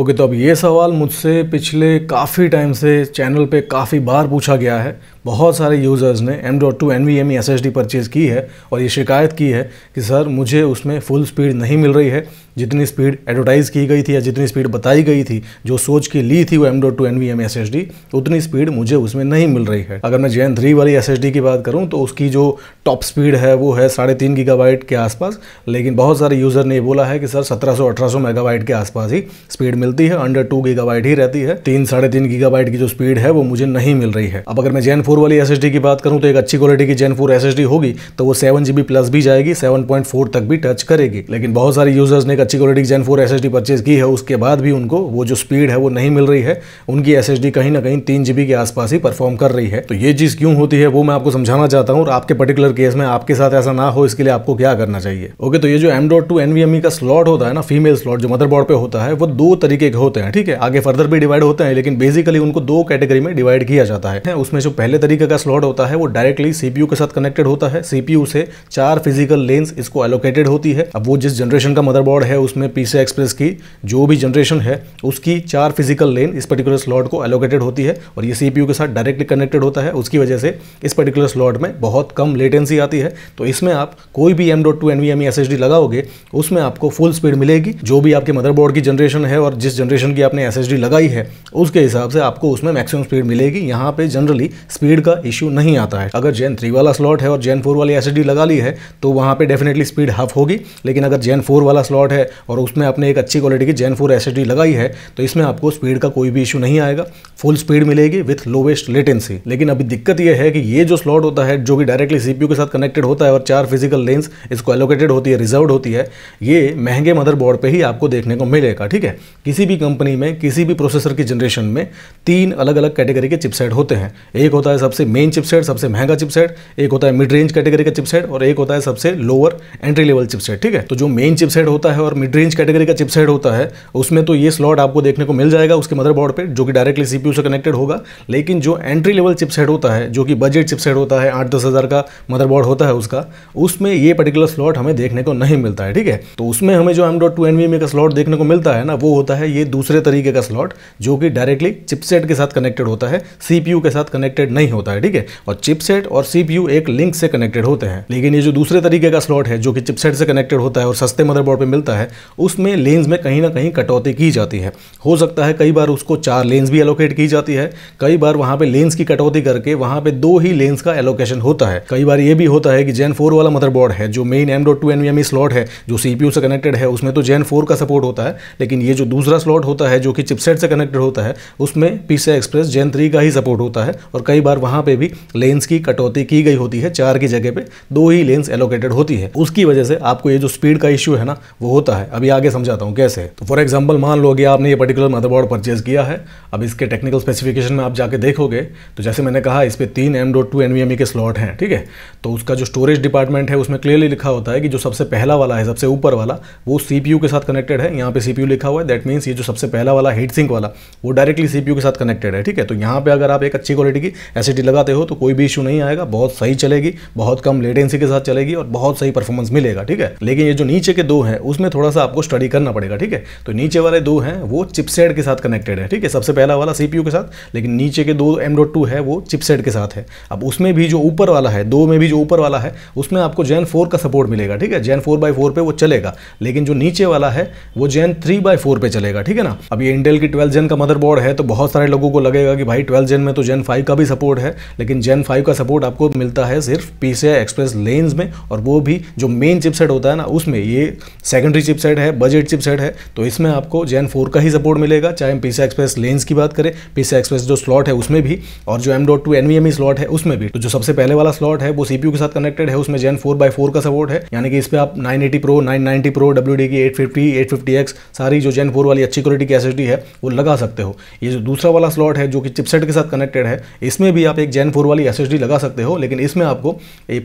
okay okay, तो अब ये सवाल मुझसे पिछले काफ़ी टाइम से चैनल पे काफ़ी बार पूछा गया है बहुत सारे यूज़र्स ने M dot two N V M E S S D purchase की है और ये शिकायत की है कि सर मुझे उसमें फुल स्पीड नहीं मिल रही है जितनी स्पीड एडवर्टाइज़ की गई थी या जितनी स्पीड बताई गई थी जो सोच के ली थी वो M dot two N V M S S D उतनी स्पीड मुझे उसमें नहीं मिल रही है अगर मैं जैन थ्री वाली एस एस डी की बात करूँ तो उसकी जो टॉप स्पीड है वो है साढ़े तीन गीगा बाइट के आसपास लेकिन बहुत सारे यूज़र ने बोला है कि सर सत्रह सौ अठारह सौ मेगावाइट के आसपास ही स्पीड मिलती है अंडर टू गीगा बाइट ही रहती है तीन साढ़े तीन गीगा बाइट की जो स्पीड है वो मुझे नहीं मिल रही है अब अगर मैं जैन फोर वाली एस की बात करूँ तो एक अच्छी क्वालिटी की जेन फोर एस होगी तो वो सेवन जी प्लस भी जाएगी सेवन पॉइंट फोर तक भी टच करेगी लेकिन बहुत सारे यूजर्स ने एक अच्छी क्वालिटी की जेन फोर एस परचेज की है उसके बाद भी उनको वो जो स्पीड है वो नहीं मिल रही है उनकी एस कहीं ना कहीं तीन के आसपास ही परफॉर्म कर रही है तो ये चीज़ क्यों होती है वो मैं आपको समझाना चाहता हूँ और आपके पर्टिकुलर केस में आपके साथ ऐसा ना हो इसके लिए आपको क्या करना चाहिए ओके तो ये जो एम डॉट e का स्लॉट होता है ना फीमेल स्लॉट जो मदरबोर्ड पे होता है वो दो तरीके के होते हैं ठीक है आगे फर्दर भी डिवाइड होते हैं लेकिन बेसिकली उनको दो कैटेगरी में डिवाइड किया जाता है उसमें जो पहले तरीके का स्लॉट होता है वो डायरेक्टली सीपीयू के साथ कनेक्टेड होता है सीपीयू से चार फिजिकल लेंस इसको एलोकेटेड होती है अब वो जिस जनरेशन का मदरबोर्ड है उसमें पीसी एक्सप्रेस की जो भी जनरेशन है उसकी चार फिजिकल लेन इस पर्टिकुलर स्लॉट को एलोकेटेड होती है और ये सीपीयू के साथ डायरेक्टली कनेक्टेड होता है उसकी वजह से इस पर्टिकुलर स्लॉट में बहुत कम लेटेंसी आती है तो इसमें आप कोई भी एम डॉट टू एस लगाओगे उसमें आपको फुल स्पीड मिलेगी जो भी आपके मदरबोर्ड की जनरेशन है और जिस जनरेशन की आपने एस लगाई है उसके हिसाब से आपको उसमें मैक्सिमम स्पीड मिलेगी यहाँ पर जनरली स्पीड स्पीड का इशू नहीं आता है अगर जेन थ्री वाला स्लॉट है और जेन फोर वाली एस लगा ली है तो वहाँ पर डेफिनेटली स्पीड हाफ होगी लेकिन अगर जेन फोर वाला स्लॉट है और उसमें आपने एक अच्छी क्वालिटी की जेन फोर एस लगाई है तो इसमें आपको स्पीड का कोई भी इशू नहीं आएगा फुल स्पीड मिलेगी विथ लोवेस्ट लेटेंसी लेकिन अभी दिक्कत यह है कि ये जो स्लॉट होता है जो कि डायरेक्टली सीपीयू के साथ कनेक्टेड होता है और चार फिजिकल लेंस इसको एलोकेटेड होती है रिजर्व होती है ये महंगे मदरबोर्ड पे ही आपको देखने को मिलेगा ठीक है किसी भी कंपनी में किसी भी प्रोसेसर की जनरेशन में तीन अलग अलग कैटेगरी के चिपसेट होते हैं एक होता है सबसे मेन चिपसेट सबसे महंगा चिपसेट एक होता है मिड रेंज कैटेगरी का चिपसेट और एक होता है सबसे लोअर एंट्री लेवल चिपसेट ठीक है तो जो मेन चिपसेट होता है और मिड रेंज कैटेगरी का चिपसेट होता है उसमें तो ये स्लॉट आपको देखने को मिल जाएगा उसके मदरबोर्ड पर जो कि डायरेक्टली सीपीयू से कनेक्टेड होगा लेकिन जो एंट्री लेवल चिपसेट होता है जो कि बजट चिपसेट होता है आठ दस हज़ार का मदरबोर्ड होता है उसका उसमें ये पर्टिकुलर स्लॉट हमें देखने को नहीं मिलता है ठीक है तो उसमें हमें जो एम डॉट टू एनवी का स्लॉट देखने को मिलता है ना वो होता है ये दूसरे तरीके का स्लॉट जो कि डायरेक्टली चिपसेट के साथ कनेक्टेड होता है सीपीयू के साथ कनेक्टेड नहीं नहीं होता है ठीक है और चिपसेट और सीपीयू एक लिंक से कनेक्टेड होते हैं लेकिन ये जो दूसरे तरीके का स्लॉट है जो कि चिपसेट से कनेक्टेड होता है और सस्ते मदरबोर्ड पर मिलता है उसमें लेंस में कहीं ना कहीं कटौती की जाती है हो सकता है कई बार उसको चार लेंस भी एलोकेट की जाती है कई बार वहां पर लेंस की कटौती करके वहां पर दो ही लेंस का एलोकेशन होता है कई बार ये भी होता है कि जेन फोर वाला मदरबोर्ड है जो main M dot two N slot है जो सीपीयू से कनेक्टेड है उसमें तो जेन फोर का सपोर्ट होता है लेकिन ये जो दूसरा स्लॉट होता है जो कि चिपसेट से कनेक्टेड होता है उसमें पीसीआई एक्सप्रेस जेन थ्री का ही सपोर्ट होता है और कई बार वहां पे भी लेंस की कटौती की गई होती है चार की जगह पे दो ही लेंस एलोकेटेड होती है उसकी वजह से आपको ये जो स्पीड का इश्यू है ना वो होता है अभी आगे समझाता हूँ कैसे तो फॉर एग्जाम्पल मान लो कि आपने ये पर्टिकुलर मदरबोर्ड परचेज किया है अब इसके टेक्निकल स्पेसिफिकेशन में आप जाके देखोगे तो जैसे मैंने कहा इस पर तीन एम डॉट टू एनवीएमई के स्लॉट हैं ठीक है तो उसका जो स्टोरेज डिपार्टमेंट है उसमें क्लियरली लिखा होता है कि जो सबसे पहला वाला है सबसे ऊपर वाला वो सीपीयू के साथ कनेक्टेड है यहाँ पे सीपीयू लिखा हुआ है दैट मीन्स ये जो सबसे पहला वाला हीट सिंक वाला वो डायरेक्टली सीपीयू के साथ कनेक्टेड है ठीक है तो यहाँ पे अगर आप एक अच्छी क्वालिटी की एस कैपेसिटी लगाते हो तो कोई भी इशू नहीं आएगा बहुत सही चलेगी बहुत कम लेटेंसी के साथ चलेगी और बहुत सही परफॉर्मेंस मिलेगा ठीक है लेकिन ये जो नीचे के दो हैं उसमें थोड़ा सा आपको स्टडी करना पड़ेगा ठीक है तो नीचे वाले दो हैं वो चिपसेट के साथ कनेक्टेड है ठीक है सबसे पहला वाला सीपीयू के साथ लेकिन नीचे के दो एम डॉट टू है वो चिपसेट के साथ है अब उसमें भी जो ऊपर वाला है दो में भी जो ऊपर वाला है उसमें आपको जैन फोर का सपोर्ट मिलेगा ठीक है जैन फोर बाई फोर पे वो चलेगा लेकिन जो नीचे वाला है वो जैन थ्री बाई फोर पे चलेगा ठीक है ना अब ये इंटेल की ट्वेल्थ जेन का मदरबोर्ड है तो बहुत सारे लोगों को लगेगा कि भाई ट्वेल्थ जेन में तो जेन फाइव का भी सपोर्ट सपोर्ट है लेकिन जेन फाइव का सपोर्ट आपको मिलता है सिर्फ पी एक्सप्रेस लेंस में और वो भी जो मेन चिपसेट होता है ना उसमें ये सेकेंडरी चिपसेट है बजट चिपसेट है तो इसमें आपको जेन फोर का ही सपोर्ट मिलेगा चाहे हम पी एक्सप्रेस लेंस की बात करें पी एक्सप्रेस जो स्लॉट है उसमें भी और जो M dot two NVMe slot है उसमें भी तो जो सबसे पहले वाला स्लॉट है वो सीपीयू के साथ कनेक्टेड है उसमें जेन फोर बाई फोर का सपोर्ट है यानी कि इस पर आप nine eighty pro nine ninety pro W D की eight fifty eight fifty X सारी जो जेन फोर वाली अच्छी क्वालिटी की एस है वो लगा सकते हो ये जो दूसरा वाला स्लॉट है जो कि चिपसेट के साथ कनेक्टेड है इसमें भी भी आप एक जैन फोर वाली एस लगा सकते हो लेकिन इसमें आपको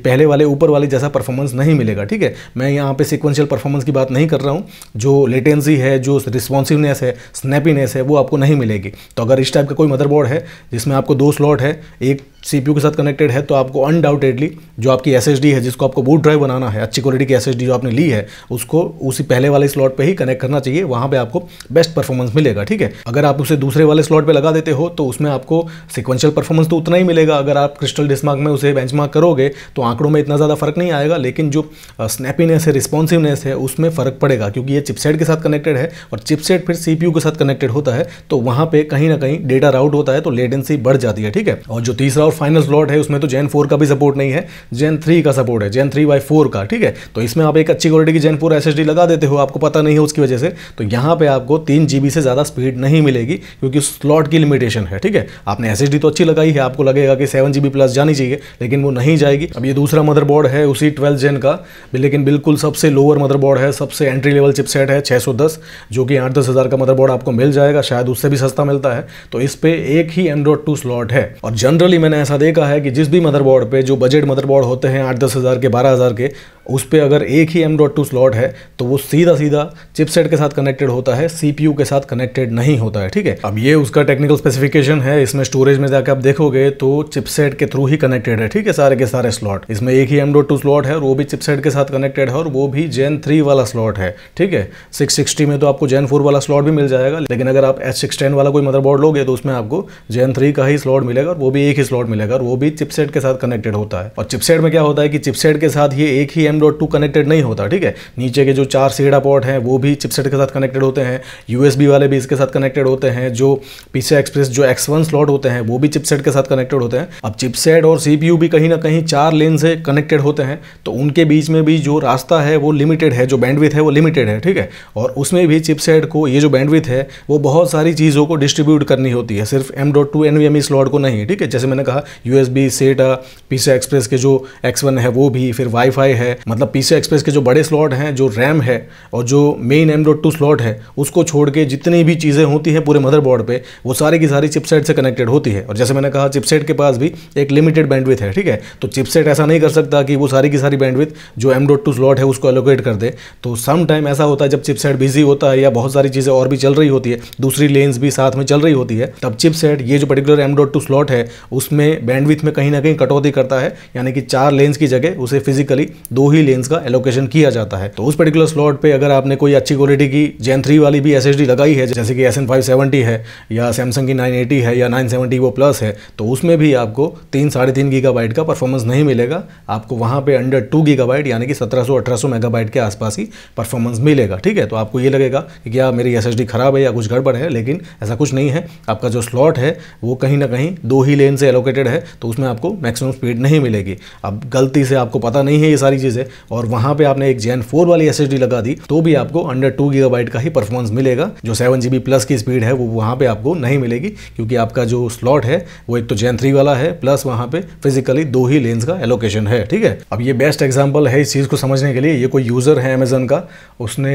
पहले वाले ऊपर वाले जैसा परफॉर्मेंस नहीं मिलेगा ठीक है मैं यहाँ पे सिक्वेंशियल परफॉर्मेंस की बात नहीं कर रहा हूँ जो लेटेंसी है जो रिस्पॉन्सिवनेस है स्नैपीनेस है वो आपको नहीं मिलेगी तो अगर इस टाइप का कोई मदरबोर्ड है जिसमें आपको दो स्लॉट है एक सी के साथ कनेक्टेड है तो आपको अनडाउटेडली जो आपकी एस है जिसको आपको बूट ड्राइव बनाना है अच्छी क्वालिटी की एस जो आपने ली है उसको उसी पहले वाले स्लॉट पे ही कनेक्ट करना चाहिए वहाँ पे आपको बेस्ट परफॉर्मेंस मिलेगा ठीक है अगर आप उसे दूसरे वाले स्लॉट पे लगा देते हो तो उसमें आपको सिक्वेंशियल परफॉर्मेंस तो उतना ही मिलेगा अगर आप क्रिस्टल डिस्मार्क में उसे बेंच करोगे तो आंकड़ों में इतना ज़्यादा फर्क नहीं आएगा लेकिन जो स्नैपीनेस है रिस्पॉन्सिवनेस है उसमें फ़र्क पड़ेगा क्योंकि ये चिपसेट के साथ कनेक्टेड है और चिपसेट फिर सीपीयू के साथ कनेक्टेड होता है तो वहाँ पर कहीं ना कहीं डेटा राउट होता है तो लेटेंसी बढ़ जाती है ठीक है और जो तीसरा और फाइनल स्लॉट है उसमें तो जेन फोर का भी सपोर्ट नहीं है जेन थ्री का सपोर्ट है जेन थ्री बाई फोर का ठीक है तो इसमें आप एक अच्छी क्वालिटी की जेन फोर एस लगा देते हो आपको पता नहीं है उसकी वजह से तो यहाँ पर आपको तीन से ज़्यादा स्पीड नहीं मिलेगी क्योंकि स्लॉट की लिमिटेशन है ठीक है आपने एस तो अच्छी लगाई है आपको लगेगा कि सेवन प्लस जानी चाहिए लेकिन वो नहीं जाएगी अब ये दूसरा मदरबोर्ड है उसी ट्वेल्थ जेन का लेकिन बिल्कुल सबसे लोअर मदरबोर्ड है सबसे एंट्री लेवल चिपसेट है 610 जो कि आठ दस हज़ार का मदरबोर्ड आपको मिल जाएगा शायद उससे भी सस्ता मिलता है तो इस पर एक ही एंड्रॉइड टू स्लॉट है और जनरली मैंने ऐसा देखा है कि जिस भी मदरबोर्ड पे जो बजट मदरबोर्ड होते हैं आठ दस हज़ार के बारह हज़ार के उस पर अगर एक ही एम डॉट टू स्लॉट है तो वो सीधा सीधा चिपसेट के साथ कनेक्टेड होता है सीपीयू के साथ कनेक्टेड नहीं होता है ठीक है अब ये उसका टेक्निकल स्पेसिफिकेशन है इसमें स्टोरेज में जाकर आप देखोगे तो चिपसेट के थ्रू ही कनेक्टेड है ठीक है सारे के सारे स्लॉट इसमें एक ही एम डॉट टू स्लॉट है और वो भी चिपसेट के साथ कनेक्टेड है और वो भी जेन थ्री वाला स्लॉट है ठीक है सिक्स सिक्सटी में तो आपको जेन फोर वाला स्लॉट भी मिल जाएगा लेकिन अगर आप एच सिक्स टेन वाला कोई मदरबोर्ड लोगे तो उसमें आपको जेन थ्री का ही स्लॉट मिलेगा और वो भी एक ही स्लॉट मिलेगा और वो भी चिपसेट के साथ कनेक्टेड होता है और चिपसेट में क्या होता है कि चिपसेट के साथ ये एक ही एम डॉट टू कनेक्टेड नहीं होता ठीक है नीचे के जो चार सीढ़ा पॉट हैं वो भी चिपसेट के साथ कनेक्टेड होते हैं यू वाले भी इसके साथ कनेक्टेड होते हैं जो पीछे एक्सप्रेस जो एक्स वन स्लॉट होते हैं वो भी चिपसेट के साथ कनेक्टेड होते हैं अब चिपसेट और सी भी कहीं ना कहीं चार लेन से कनेक्टेड होते हैं तो उनके बीच में भी जो रास्ता है वो लिमिटेड है जो बैंडविथ है वो लिमिटेड है ठीक है और उसमें भी चिपसेट को ये जो बैंडविथ है वो बहुत सारी चीज़ों को डिस्ट्रीब्यूट करनी होती है सिर्फ M dot two N V M E slot को नहीं ठीक है जैसे मैंने कहा यू एस बी सेटा पीसा एक्सप्रेस के जो एक्स वन है वो भी फिर वाईफाई है मतलब पी एक्सप्रेस के जो बड़े स्लॉट हैं जो रैम है और जो main M dot two slot है उसको छोड़ के जितनी भी चीज़ें होती हैं पूरे मदरबोर्ड पे वो सारी की सारी चिपसेट से कनेक्टेड होती है और जैसे मैंने कहा चिपसेट के पास भी एक लिमिटेड बैंडविथ है ठीक है तो चिपसेट ऐसा नहीं कर सकता कि वो सारी की सारी बैंडविथ जो एम डॉट टू स्लॉट है उसको एलोकेट कर दे तो सम टाइम ऐसा होता है जब चिपसेट बिजी होता है या बहुत सारी चीज़ें और भी चल रही होती है दूसरी लेंस भी साथ में चल रही होती है तब चिपसेट ये जो particular M dot two slot है उसमें बैंडविथ में कहीं ना कहीं कटौती करता है यानी कि चार लेंस की जगह उसे फिजिकली दो ही ही लेंस का एलोकेशन किया जाता है तो उस पर्टिकुलर स्लॉट पे अगर आपने कोई अच्छी क्वालिटी की जैन थ्री वाली भी एस लगाई है जैसे कि एस एन है या सैमसंग की नाइन है या नाइन वो प्लस है तो उसमें भी आपको तीन साढ़े तीन बाइट का परफॉर्मेंस नहीं मिलेगा आपको वहाँ पर अंडर टू गीगाबाइट यानी कि सत्रह सौ अठारह सौ मेगाबाइट के आसपास ही परफॉर्मेंस मिलेगा ठीक है तो आपको ये लगेगा कि क्या मेरी एस खराब है या कुछ गड़बड़ है लेकिन ऐसा कुछ नहीं है आपका जो स्लॉट है वो कहीं ना कहीं दो ही लेन से एलोकेटेड है तो उसमें आपको मैक्सिमम स्पीड नहीं मिलेगी अब गलती से आपको पता नहीं है ये सारी चीज़ें और वहां पे आपने एक जेन फोर वाली एस लगा दी तो भी आपको अंडर टू गीगाबाइट का ही परफॉर्मेंस मिलेगा जो सेवन जीबी प्लस की स्पीड है वो वहां पे आपको नहीं मिलेगी क्योंकि आपका जो स्लॉट है वो एक तो जेन थ्री वाला है प्लस वहां पे फिजिकली दो ही लेंस का एलोकेशन है ठीक है अब ये बेस्ट एग्जाम्पल है इस चीज़ को समझने के लिए ये कोई यूज़र है अमेजन का उसने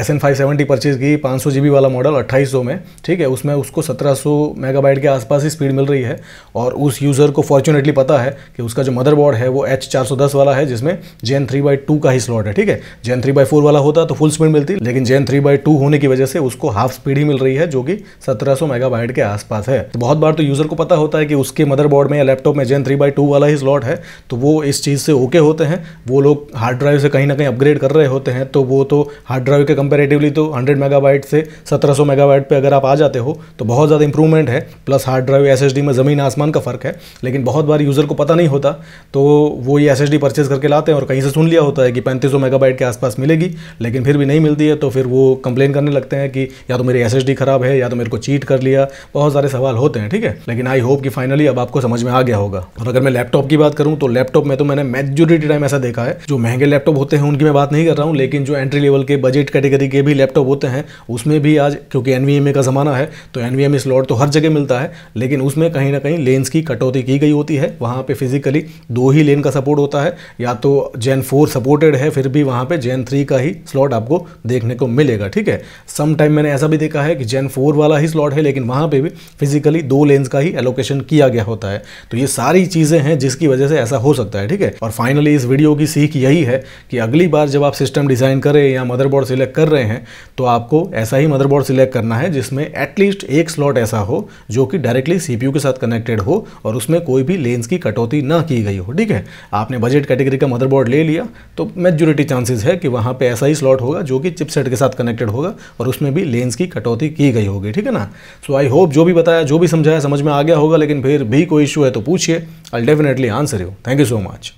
S N five seventy purchase की पांच सौ जी वाला मॉडल अट्ठाईस सौ में ठीक है उसमें उसको सत्रह सौ मेगाबाइट के आसपास ही स्पीड मिल रही है और उस यूज़र को फॉर्चुनेटली पता है कि उसका जो मदरबोर्ड है वो एच चार सौ दस वाला है जिसमें gen gen three by two का ही स्लॉट है ठीक है जेन थ्री बाई फोर वाला होता तो फुल स्पीड मिलती लेकिन जेन थ्री बाई टू होने की वजह से उसको हाफ स्पीड ही मिल रही है जो कि 1700 मेगाबाइट के आसपास है तो बहुत बार तो यूजर को पता होता है कि उसके मदरबोर्ड में या लैपटॉप में जेन थ्री बाई टू वाला ही स्लॉट है तो वो इस चीज़ से ओके होते हैं वो लोग हार्ड ड्राइव से कहीं ना कहीं अपग्रेड कर रहे होते हैं तो वो तो हार्ड ड्राइव के कंपेरेटिवली तो हंड्रेड मेगाबाइट से सत्रह सौ मेगाबाइट पर अगर आप आ जाते हो तो बहुत ज़्यादा इंप्रूवमेंट है प्लस हार्ड ड्राइव एस में ज़मीन आसमान का फ़र्क है लेकिन बहुत बार यूज़र को पता नहीं होता तो वो ये एस परचेज करके लाते हैं और कहीं से सुन लिया होता है कि पैंतीस सौ मेगाबाइट के आसपास मिलेगी लेकिन फिर भी नहीं मिलती है तो फिर वो कंप्लेन करने लगते हैं कि या तो मेरी एस खराब है या तो मेरे को चीट कर लिया बहुत सारे सवाल होते हैं ठीक है लेकिन आई होप कि फाइनली अब आपको समझ में आ गया होगा और अगर मैं लैपटॉप की बात करूँ तो लैपटॉप में तो मैंने मेजोरिटी टाइम ऐसा देखा है जो महंगे लैपटॉप होते हैं उनकी मैं बात नहीं कर रहा हूँ लेकिन जो एंट्री लेवल के बजट कैटेगरी के भी लैपटॉप होते हैं उसमें भी आज क्योंकि एन का ज़माना है तो एन वी स्लॉट तो हर जगह मिलता है लेकिन उसमें कहीं ना कहीं लेंस की कटौती की गई होती है वहाँ पर फिजिकली दो ही लेन का सपोर्ट होता है या तो जे जेन फोर सपोर्टेड है फिर भी वहाँ पे जेन थ्री का ही स्लॉट आपको देखने को मिलेगा ठीक है सम टाइम मैंने ऐसा भी देखा है कि जेन फोर वाला ही स्लॉट है लेकिन वहाँ पे भी फिजिकली दो लेंस का ही एलोकेशन किया गया होता है तो ये सारी चीज़ें हैं जिसकी वजह से ऐसा हो सकता है ठीक है और फाइनली इस वीडियो की सीख यही है कि अगली बार जब आप सिस्टम डिज़ाइन करें या मदरबोर्ड सिलेक्ट कर रहे हैं तो आपको ऐसा ही मदरबोर्ड सिलेक्ट करना है जिसमें एटलीस्ट एक स्लॉट ऐसा हो जो कि डायरेक्टली सीपीयू के साथ कनेक्टेड हो और उसमें कोई भी लेंस की कटौती ना की गई हो ठीक है आपने बजट कैटेगरी का मदरबोर्ड ले लिया तो मेजोरिटी चांसेस है कि वहाँ पे ऐसा ही स्लॉट होगा जो कि चिपसेट के साथ कनेक्टेड होगा और उसमें भी लेंस की कटौती की गई होगी ठीक है ना सो आई होप जो भी बताया जो भी समझाया समझ में आ गया होगा लेकिन फिर भी कोई इशू है तो पूछिए I definitely answer you thank you so much